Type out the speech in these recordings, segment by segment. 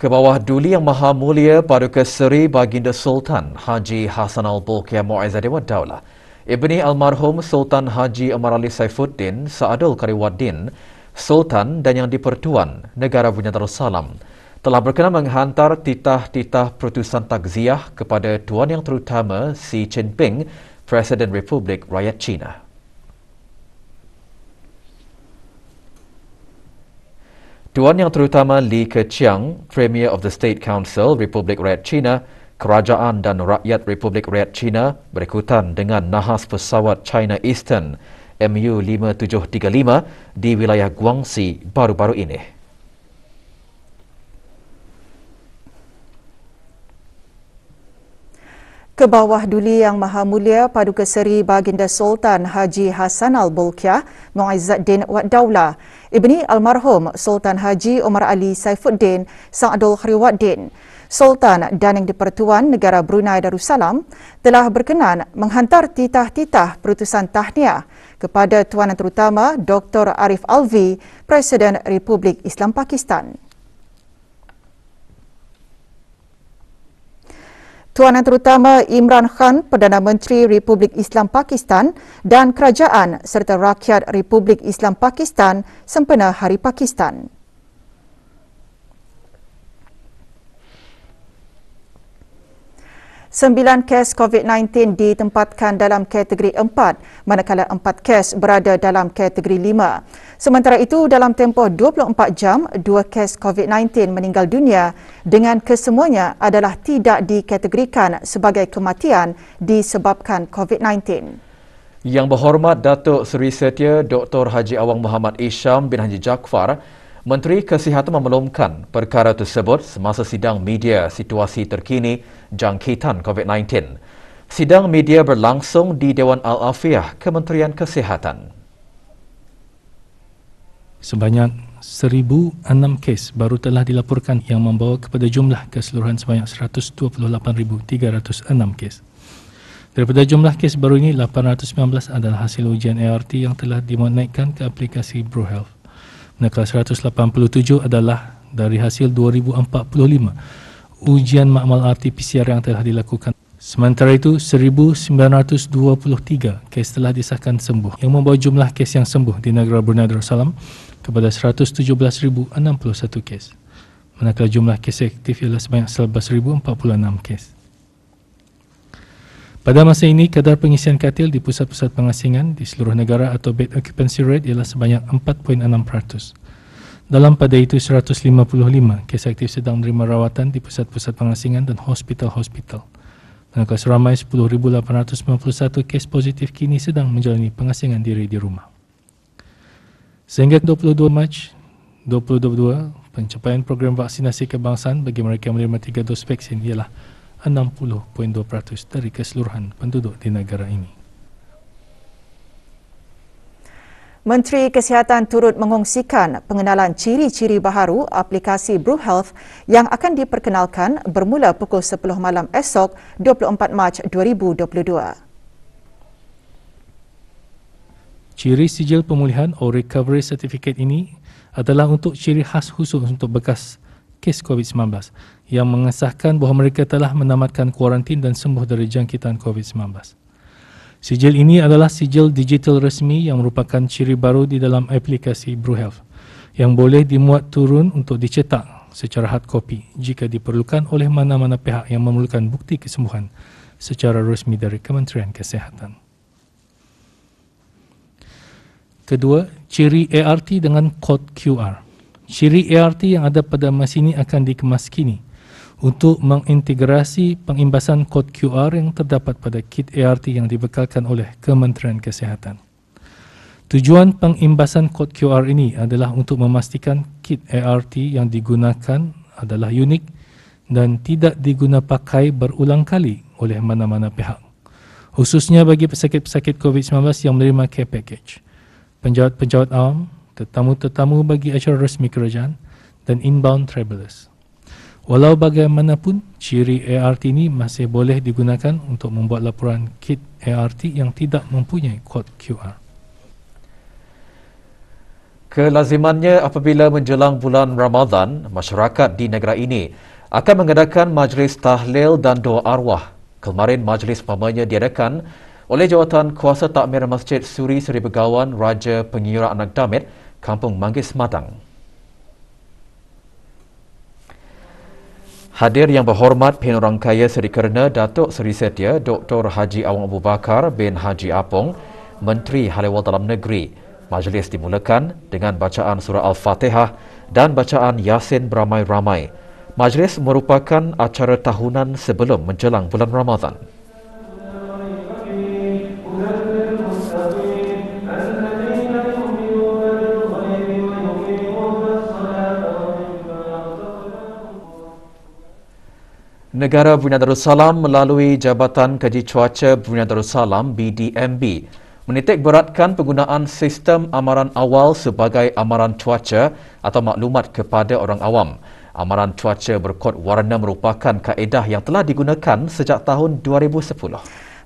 Ke bawah duli yang maha mulia paduka seri baginda Sultan Haji Hassan Al-Bulkiah Mu'izzadeh wa Daulah. Ibni Almarhum Sultan Haji Umar Ali Saifuddin Sa'adul Kariwaddin Sultan dan Yang Dipertuan Negara Bunyi Salam telah berkenan menghantar titah-titah perutusan takziah kepada Tuan Yang Terutama Xi Jinping, Presiden Republik Rakyat China. Tuan Yang Terutama Li Keqiang, Premier of the State Council Republik Rakyat China, Kerajaan dan Rakyat Republik Rakyat China berikutan dengan nahas pesawat China Eastern MU5735 di wilayah Guangxi baru-baru ini. ke bawah duli Yang Maha Mulia Paduka Seri Baginda Sultan Haji Hassan Al-Bulkiah Muizzuddin Wad Daulah, ibni almarhum Sultan Haji Omar Ali Saifuddin Sa'adul Khriwaddin. Sultan dan yang dipertuan negara Brunei Darussalam telah berkenan menghantar titah-titah perutusan tahniah kepada Tuan Terutama Dr. Arif Alvi, Presiden Republik Islam Pakistan. Tuan yang terutama Imran Khan, Perdana Menteri Republik Islam Pakistan dan kerajaan serta rakyat Republik Islam Pakistan sempena Hari Pakistan. Sembilan kes COVID-19 ditempatkan dalam kategori 4 manakala empat kes berada dalam kategori 5. Sementara itu dalam tempoh 24 jam dua kes COVID-19 meninggal dunia dengan kesemuanya adalah tidak dikategorikan sebagai kematian disebabkan COVID-19. Yang berhormat Datuk Seri Setia Dr. Haji Awang Muhammad Isham bin Haji Jaafar Menteri Kesihatan memelumkan perkara tersebut semasa sidang media situasi terkini jangkitan COVID-19. Sidang media berlangsung di Dewan Al-Afiah Kementerian Kesihatan. Sebanyak 1,006 kes baru telah dilaporkan yang membawa kepada jumlah keseluruhan sebanyak 128,306 kes. Daripada jumlah kes baru ini, 819 adalah hasil ujian ART yang telah dimenaikkan ke aplikasi BruHealth nakal 187 adalah dari hasil 2045 ujian makmal RT-PCR yang telah dilakukan. Sementara itu, 1,923 kes telah disahkan sembuh yang membawa jumlah kes yang sembuh di negara Brunei Darussalam kepada 117,061 kes. Manakala jumlah kes aktif ialah sebanyak 11,046 kes. Pada masa ini, kadar pengisian katil di pusat-pusat pengasingan di seluruh negara atau bed occupancy rate ialah sebanyak 4.6%. Dalam pada itu, 155 kes aktif sedang menerima rawatan di pusat-pusat pengasingan dan hospital-hospital. Dengan seramai 10,891 kes positif kini sedang menjalani pengasingan diri di rumah. Sehingga 22 Mac 2022, pencapaian program vaksinasi kebangsaan bagi mereka yang menerima tiga dos vaksin ialah 60.2% dari keseluruhan penduduk di negara ini. Menteri Kesihatan turut mengongsikan pengenalan ciri-ciri baharu aplikasi Blue Health yang akan diperkenalkan bermula pukul 10 malam esok 24 Mac 2022. Ciri sijil pemulihan atau recovery certificate ini adalah untuk ciri khas khusus untuk bekas kes COVID-19 yang mengesahkan bahawa mereka telah menamatkan kuarantin dan sembuh dari jangkitan COVID-19. Sijil ini adalah sijil digital resmi yang merupakan ciri baru di dalam aplikasi BruHealth yang boleh dimuat turun untuk dicetak secara hard copy jika diperlukan oleh mana-mana pihak yang memerlukan bukti kesembuhan secara resmi dari Kementerian Kesehatan. Kedua, ciri ART dengan kod QR – Syirik ERT yang ada pada mesin ini akan dikemas kini untuk mengintegrasi pengimbasan kod QR yang terdapat pada kit ERT yang dibekalkan oleh Kementerian Kesihatan. Tujuan pengimbasan kod QR ini adalah untuk memastikan kit ERT yang digunakan adalah unik dan tidak digunapakai berulang kali oleh mana-mana pihak. Khususnya bagi pesakit-pesakit COVID-19 yang menerima care package. Penjawat-penjawat awam, tetamu-tetamu bagi acara resmi kerajaan dan inbound travellers. Walau bagaimanapun, ciri ART ini masih boleh digunakan untuk membuat laporan kit ART yang tidak mempunyai kod QR. Kelazimannya apabila menjelang bulan Ramadan, masyarakat di negara ini akan mengadakan majlis tahlil dan doa arwah. Kemarin majlis pamanya diadakan oleh jawatan kuasa takmir masjid Suri Seri Begawan Raja Pengira Anak Damit Kampung Manggis Matang. Hadir yang berhormat Pen Orang Kaya Seri Kerana Datuk Seri Setia Dr. Haji Awang Abu Bakar bin Haji Apong, Menteri Haliwal Dalam Negeri. Majlis dimulakan dengan bacaan surah Al-Fatihah dan bacaan Yasin beramai-ramai. Majlis merupakan acara tahunan sebelum menjelang bulan Ramadan. Negara Brunei Darussalam melalui Jabatan Kaji Cuaca Brunei Darussalam BDMB menitik beratkan penggunaan sistem amaran awal sebagai amaran cuaca atau maklumat kepada orang awam. Amaran cuaca berkod warna merupakan kaedah yang telah digunakan sejak tahun 2010.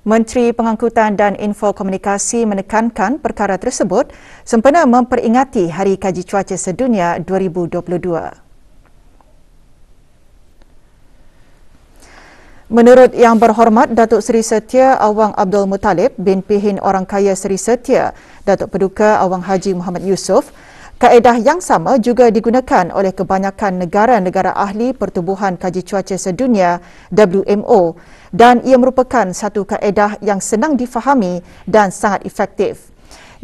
Menteri Pengangkutan dan Info Komunikasi menekankan perkara tersebut sempena memperingati Hari Kaji Cuaca Sedunia 2022. Menurut Yang Berhormat Datuk Seri Setia Awang Abdul Mutalib bin Pihin Orang Kaya Seri Setia, Datuk Peduka Awang Haji Muhammad Yusof, kaedah yang sama juga digunakan oleh kebanyakan negara-negara ahli Pertubuhan Kaji Cuaca Sedunia WMO dan ia merupakan satu kaedah yang senang difahami dan sangat efektif.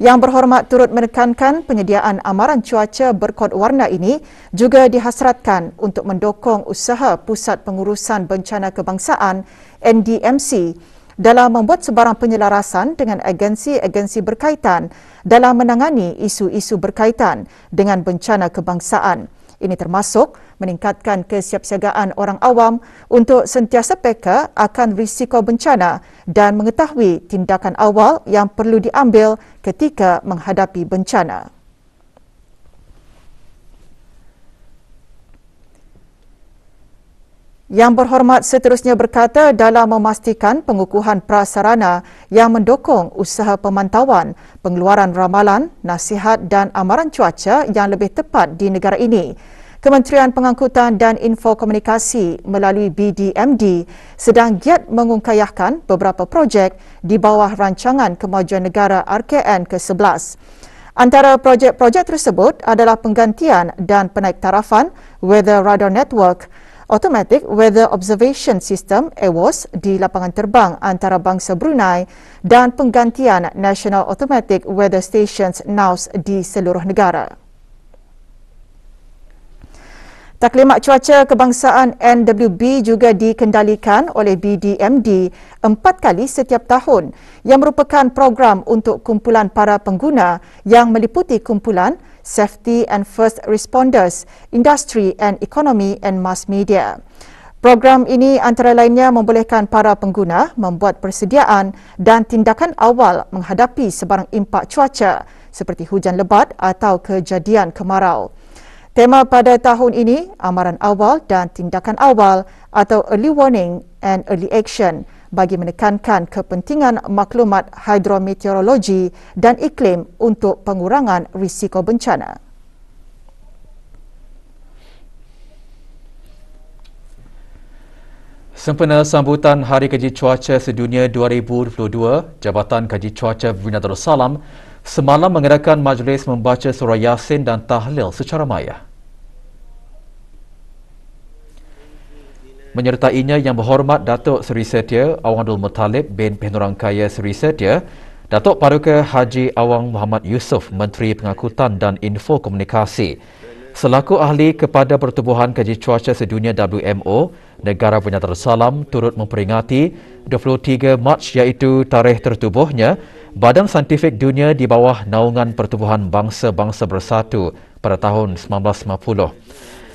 Yang Berhormat turut menekankan penyediaan amaran cuaca berkod warna ini juga dihasratkan untuk mendokong usaha Pusat Pengurusan Bencana Kebangsaan NDMC dalam membuat sebarang penyelarasan dengan agensi-agensi berkaitan dalam menangani isu-isu berkaitan dengan bencana kebangsaan. Ini termasuk meningkatkan kesiapsiagaan orang awam untuk sentiasa peka akan risiko bencana dan mengetahui tindakan awal yang perlu diambil ketika menghadapi bencana. Yang Berhormat seterusnya berkata dalam memastikan pengukuhan prasarana yang mendukung usaha pemantauan, pengeluaran ramalan, nasihat dan amaran cuaca yang lebih tepat di negara ini. Kementerian Pengangkutan dan Info Komunikasi melalui BDMD sedang giat mengungkayahkan beberapa projek di bawah Rancangan Kemajuan Negara RKN ke-11. Antara projek-projek tersebut adalah penggantian dan penaik tarafan Weather Radar Network Automatic Weather Observation System AWOS e di lapangan terbang antarabangsa Brunei dan penggantian National Automatic Weather Stations NAUS di seluruh negara. Taklimat cuaca kebangsaan NWB juga dikendalikan oleh BDMD empat kali setiap tahun yang merupakan program untuk kumpulan para pengguna yang meliputi kumpulan safety and first responders, industry and economy and mass media. Program ini antara lainnya membolehkan para pengguna membuat persediaan dan tindakan awal menghadapi sebarang impak cuaca seperti hujan lebat atau kejadian kemarau. Tema pada tahun ini, amaran awal dan tindakan awal atau early warning and early action bagi menekankan kepentingan maklumat hidrometeorologi dan iklim untuk pengurangan risiko bencana. Sempena sambutan Hari Kaji Cuaca Sedunia 2022, Jabatan Kaji Cuaca Bina Darussalam Salam semalam mengadakan majlis membaca surah Yasin dan tahlil secara maya. Menyertainya yang berhormat Datuk Seri Setia Awang Abdul Muttalib bin Penurang Kaya Seri Setia, Datuk Paduka Haji Awang Muhammad Yusof, Menteri Pengangkutan dan Info Komunikasi, selaku ahli kepada Pertubuhan Kaji Cuaca Sedunia WMO, Negara Penyata Salam turut memperingati 23 Mac iaitu tarikh tertubuhnya Badan Saintifik Dunia di bawah naungan Pertubuhan Bangsa-Bangsa Bersatu pada tahun 1950.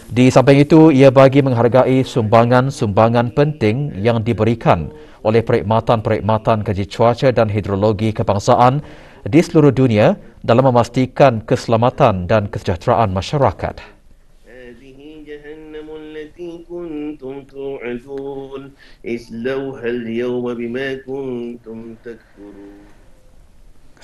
Di samping itu, ia bagi menghargai sumbangan-sumbangan penting yang diberikan oleh perkhidmatan-perkhidmatan kaji cuaca dan hidrologi kebangsaan di seluruh dunia dalam memastikan keselamatan dan kesejahteraan masyarakat.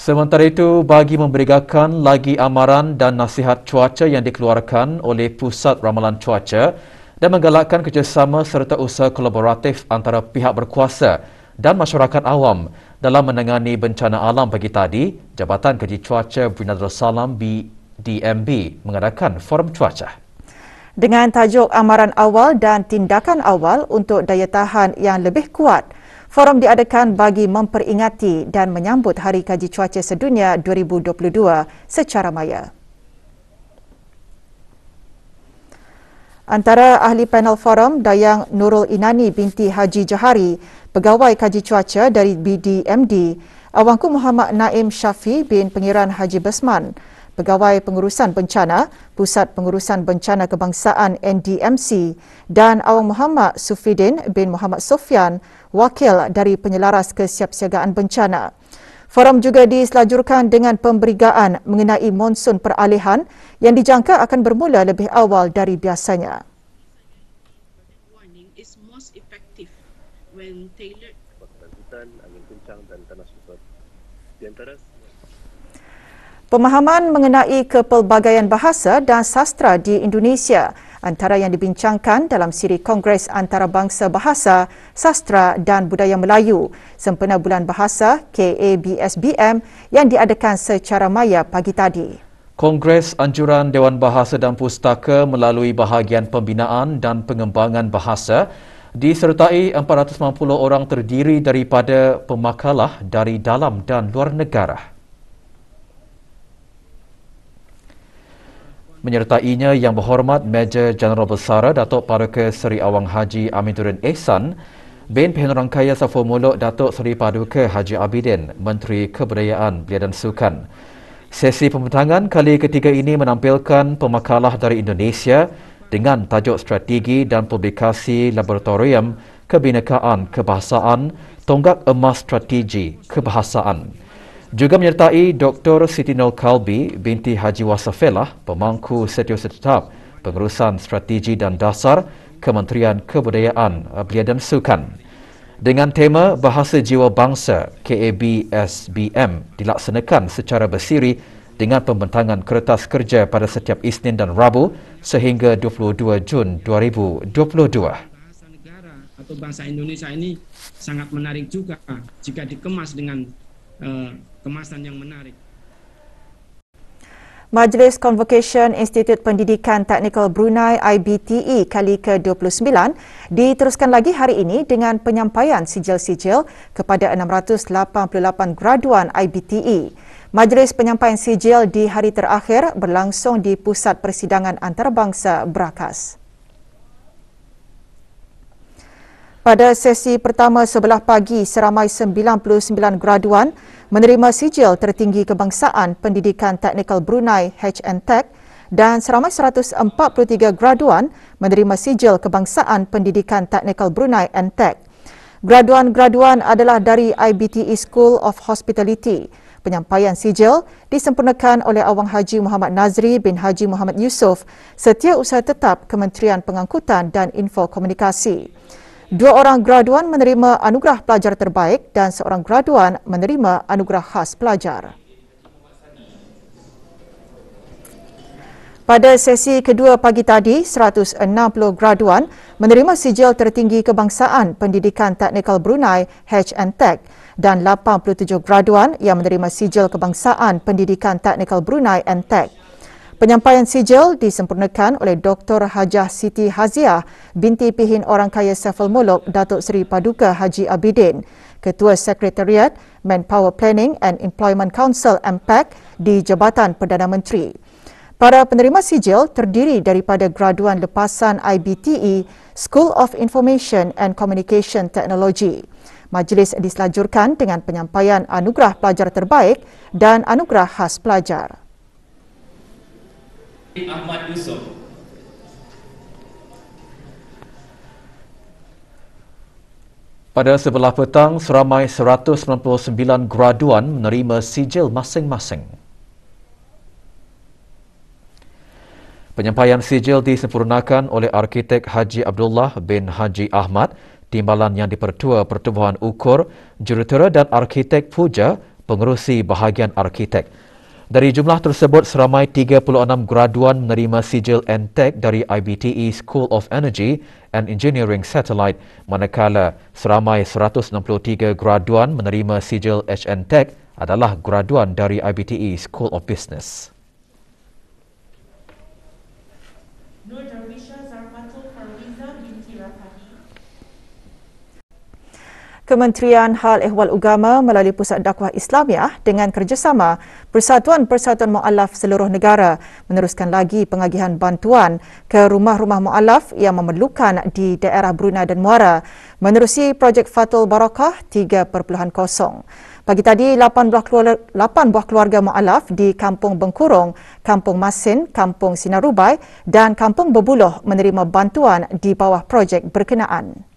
Sementara itu, bagi memberikan lagi amaran dan nasihat cuaca yang dikeluarkan oleh Pusat Ramalan Cuaca dan menggalakkan kerjasama serta usaha kolaboratif antara pihak berkuasa dan masyarakat awam dalam menangani bencana alam pagi tadi, Jabatan Kerja Cuaca Brina Salam BDMB mengadakan forum cuaca. Dengan tajuk amaran awal dan tindakan awal untuk daya tahan yang lebih kuat – Forum diadakan bagi memperingati dan menyambut Hari Kaji Cuaca Sedunia 2022 secara maya. Antara ahli panel forum Dayang Nurul Inani binti Haji Johari, pegawai kaji cuaca dari BDMD, Awangku Muhammad Naim Syafi bin Pengiran Haji Besman, Pegawai Pengurusan Bencana, Pusat Pengurusan Bencana Kebangsaan NDMC dan Awang Muhammad Sufidin bin Muhammad Sofian, wakil dari Penyelaras Kesiapsiagaan Bencana. Forum juga diselajurkan dengan pemberigaan mengenai monsun peralihan yang dijangka akan bermula lebih awal dari biasanya. Pemahaman mengenai kepelbagaian bahasa dan sastra di Indonesia antara yang dibincangkan dalam siri Kongres Antarabangsa Bahasa, Sastra dan Budaya Melayu sempena Bulan Bahasa KABSBM yang diadakan secara maya pagi tadi. Kongres Anjuran Dewan Bahasa dan Pustaka melalui bahagian pembinaan dan pengembangan bahasa disertai 450 orang terdiri daripada pemakalah dari dalam dan luar negara. Menyertainya yang berhormat Major General Besara Datuk Paduka Seri Awang Haji Amiduddin Ehsan, Bin Penerang Kaya Safu Muluk Datuk Seri Paduka Haji Abidin, Menteri Kebudayaan Belia dan Sukan. Sesi pembentangan kali ketiga ini menampilkan pemakalah dari Indonesia dengan tajuk strategi dan publikasi laboratorium kebinekaan kebahasaan tonggak emas strategi kebahasaan. Juga menyertai Dr. Siti Nol Kalbi binti Haji Wasafelah, pemangku setiausaha tetap pengurusan strategi dan dasar Kementerian Kebudayaan, Belia dan Sukan. Dengan tema Bahasa Jiwa Bangsa KABSBM dilaksanakan secara bersiri dengan pembentangan kertas kerja pada setiap Isnin dan Rabu sehingga 22 Jun 2022 atau bangsa Indonesia ini sangat menarik juga jika dikemas dengan uh, kemasan yang menarik. Majlis Convocation Institut Pendidikan Teknikal Brunei IBTE kali ke-29 diteruskan lagi hari ini dengan penyampaian sijil-sijil kepada 688 graduan IBTE. Majlis penyampaian sijil di hari terakhir berlangsung di Pusat Persidangan Antarabangsa Berakas. Pada sesi pertama sebelah pagi, seramai 99 graduan menerima sijil tertinggi kebangsaan Pendidikan Teknikal Brunei HNTech e dan seramai 143 graduan menerima sijil kebangsaan Pendidikan Teknikal Brunei NTech. Graduan-graduan adalah dari IBTE School of Hospitality. Penyampaian sijil disempurnakan oleh Awang Haji Muhammad Nazri bin Haji Muhammad Yusof, Setiausaha Tetap Kementerian Pengangkutan dan Infokomunikasi. Komunikasi. Dua orang graduan menerima anugerah pelajar terbaik dan seorang graduan menerima anugerah khas pelajar. Pada sesi kedua pagi tadi, 160 graduan menerima sijil tertinggi kebangsaan Pendidikan Teknikal Brunei HNTech e dan 87 graduan yang menerima sijil kebangsaan Pendidikan Teknikal Brunei NTech. Penyampaian sijil disempurnakan oleh Dr. Hajah Siti Haziah binti pihin orang kaya Sefal Molok Datuk Seri Paduka Haji Abidin, Ketua Sekretariat Manpower Planning and Employment Council MPEC di Jabatan Perdana Menteri. Para penerima sijil terdiri daripada graduan lepasan IBTE School of Information and Communication Technology. Majlis diselajurkan dengan penyampaian anugerah pelajar terbaik dan anugerah khas pelajar. Ahmad Yusof Pada sebelah petang, seramai 199 graduan menerima sijil masing-masing. Penyampaian sijil disempurnakan oleh arkitek Haji Abdullah bin Haji Ahmad, timbalan yang dipertua Pertubuhan Ukur, Jurutera dan Arkitek Puja, Pengerusi Bahagian Arkitek. Dari jumlah tersebut, seramai 36 graduan menerima sijil NTEC dari IBTE School of Energy and Engineering Satellite, manakala seramai 163 graduan menerima sijil HNTEC adalah graduan dari IBTE School of Business. Kementerian Hal Ehwal Ugama melalui Pusat Dakwah Islamiah dengan kerjasama Persatuan-Persatuan Mu'alaf seluruh negara meneruskan lagi pengagihan bantuan ke rumah-rumah mu'alaf yang memerlukan di daerah Brunei dan Muara menerusi projek Fatul Barakah 3.0. Pagi tadi, 8 buah keluarga, mu'alaf di Kampung Bengkurung, Kampung Masin, Kampung Sinarubai dan Kampung Bebuloh menerima bantuan di bawah projek berkenaan.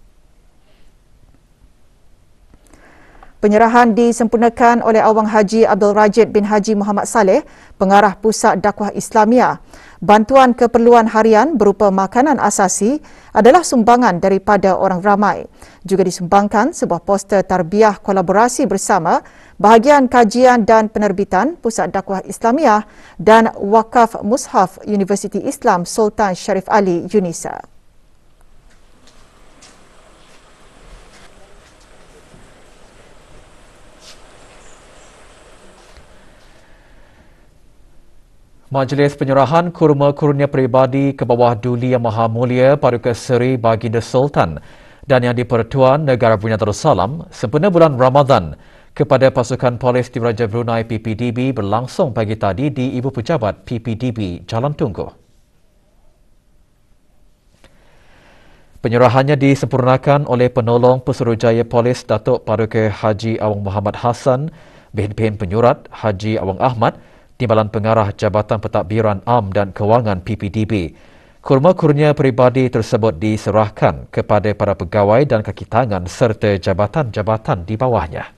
Penyerahan disempurnakan oleh Awang Haji Abdul Rajid bin Haji Muhammad Saleh, pengarah Pusat Dakwah Islamia. Bantuan keperluan harian berupa makanan asasi adalah sumbangan daripada orang ramai. Juga disumbangkan sebuah poster tarbiyah kolaborasi bersama bahagian kajian dan penerbitan Pusat Dakwah Islamiah dan Wakaf Mushaf Universiti Islam Sultan Sharif Ali UNISA. Majlis penyerahan kurma kurnia peribadi ke bawah Duli Yang Maha Mulia Paduka Seri Baginda Sultan dan Yang di-Pertuan Negara Brunei Darussalam sempena bulan Ramadan kepada pasukan polis di Raja Brunei PPDB berlangsung pagi tadi di Ibu Pejabat PPDB Jalan Tunggu. Penyerahannya disempurnakan oleh penolong Pesuruhjaya Polis Datuk Paduka Haji Awang Muhammad Hassan, Bihin-Bihin Penyurat Haji Awang Ahmad, Timbalan Pengarah Jabatan Pentadbiran AM dan Kewangan PPDB. kurma kurnya peribadi tersebut diserahkan kepada para pegawai dan kaki tangan serta jabatan-jabatan di bawahnya.